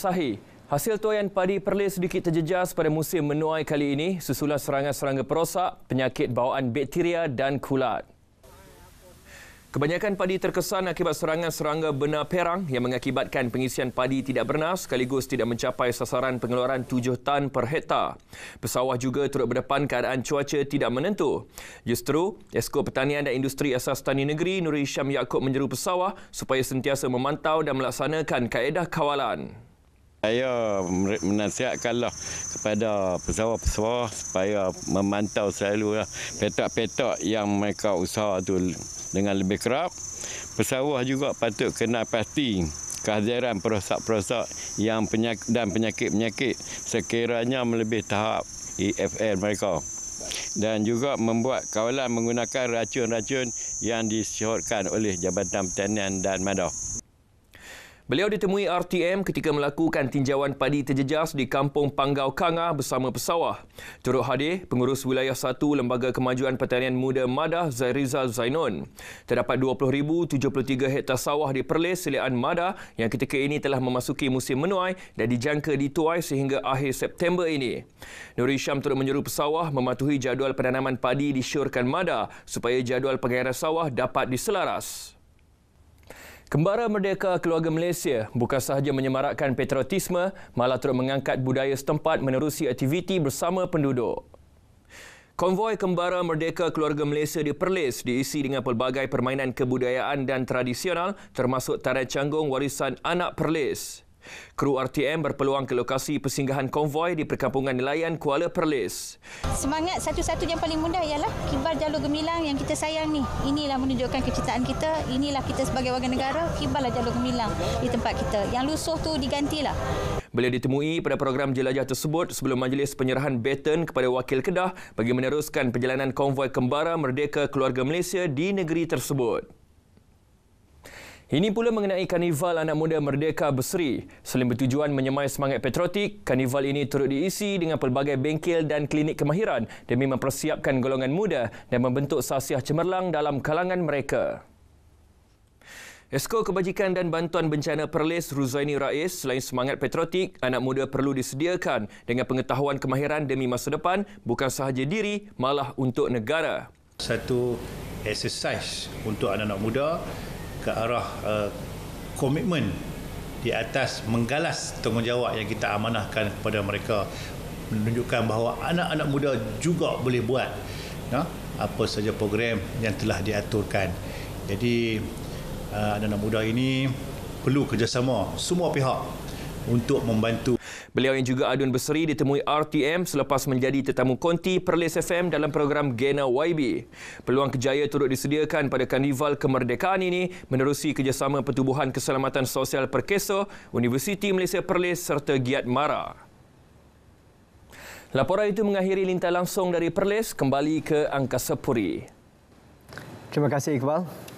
sahih. Hasil tuayan padi perlis sedikit terjejas pada musim menuai kali ini susulan serangan serangga perosak, penyakit bawaan bakteria dan kulat. Kebanyakan padi terkesan akibat serangan serangga benar perang yang mengakibatkan pengisian padi tidak bernas sekaligus tidak mencapai sasaran pengeluaran 7 tan per hektar. Pesawah juga turut berdepan keadaan cuaca tidak menentu. Justru, Esko Pertanian dan Industri Asas Tani Negeri Nur Isham Yaakob menyeru pesawah supaya sentiasa memantau dan melaksanakan kaedah kawalan. Saya menasihatkanlah kepada pesawat-pesawat supaya memantau selalu ya, petak-petak yang mereka usaha tu dengan lebih kerap. Pesawat juga patut kena pasti kehadiran perosak-perosak yang penyak dan penyakit-penyakit sekiranya melebihi tahap EFL mereka. Dan juga membuat kawalan menggunakan racun-racun yang disyorkan oleh Jabatan Pertanian dan Madah. Beliau ditemui RTM ketika melakukan tinjauan padi terjejas di Kampung Panggau Kanga bersama pesawah. Turut hadir pengurus wilayah 1 Lembaga Kemajuan Pertanian Muda Madah Zairizal Zainon. Terdapat 20,073 hektar sawah di Perlis Selian Madah yang ketika ini telah memasuki musim menuai dan dijangka dituai sehingga akhir September ini. Nur Isham turut menyuruh pesawah mematuhi jadual penanaman padi di Syurkan Madah supaya jadual pengairan sawah dapat diselaras. Kembara Merdeka Keluarga Malaysia bukan sahaja menyemarakkan patriotisme, malah turut mengangkat budaya setempat menerusi aktiviti bersama penduduk. Konvoi Kembara Merdeka Keluarga Malaysia di Perlis diisi dengan pelbagai permainan kebudayaan dan tradisional termasuk tarian canggung warisan anak Perlis. Kru RTM berpeluang ke lokasi persinggahan konvoi di perkampungan nelayan Kuala Perlis. Semangat satu-satunya yang paling mudah ialah kibar jalur gemilang yang kita sayang ni. Inilah menunjukkan kecintaan kita, inilah kita sebagai warga negara, kibarlah jalur gemilang di tempat kita. Yang lusuh tu digantilah. Beliau ditemui pada program jelajah tersebut sebelum majlis penyerahan baton kepada wakil Kedah bagi meneruskan perjalanan konvoi kembara merdeka keluarga Malaysia di negeri tersebut. Ini pula mengenai Karnival Anak Muda Merdeka Berseri. Selain bertujuan menyemai semangat patriotik, Karnival ini turut diisi dengan pelbagai bengkel dan klinik kemahiran demi mempersiapkan golongan muda dan membentuk sasiah cemerlang dalam kalangan mereka. Esko Kebajikan dan Bantuan Bencana Perlis Ruzaini Rais selain semangat patriotik, anak muda perlu disediakan dengan pengetahuan kemahiran demi masa depan bukan sahaja diri malah untuk negara. Satu exercise untuk anak-anak muda ke arah uh, komitmen uh, di atas menggalas tanggungjawab yang kita amanahkan kepada mereka menunjukkan bahawa anak-anak muda juga boleh buat ya, apa saja program yang telah diaturkan jadi uh, anak-anak muda ini perlu kerjasama semua pihak untuk membantu. Beliau yang juga adun berseri ditemui RTM selepas menjadi tetamu konti Perlis FM dalam program Gena YB. Peluang kejaya turut disediakan pada Karnival Kemerdekaan ini menerusi kerjasama Pertubuhan Keselamatan Sosial Perkeso, Universiti Malaysia Perlis serta Giat Mara. Laporan itu mengakhiri lintas langsung dari Perlis kembali ke Angkasa Puri. Terima kasih Iqbal.